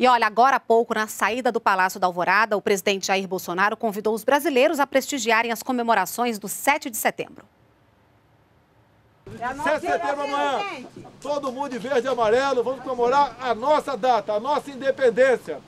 E olha, agora há pouco, na saída do Palácio da Alvorada, o presidente Jair Bolsonaro convidou os brasileiros a prestigiarem as comemorações do 7 de setembro. É 7 de setembro amanhã, todo mundo de verde e amarelo, vamos comemorar a nossa data, a nossa independência.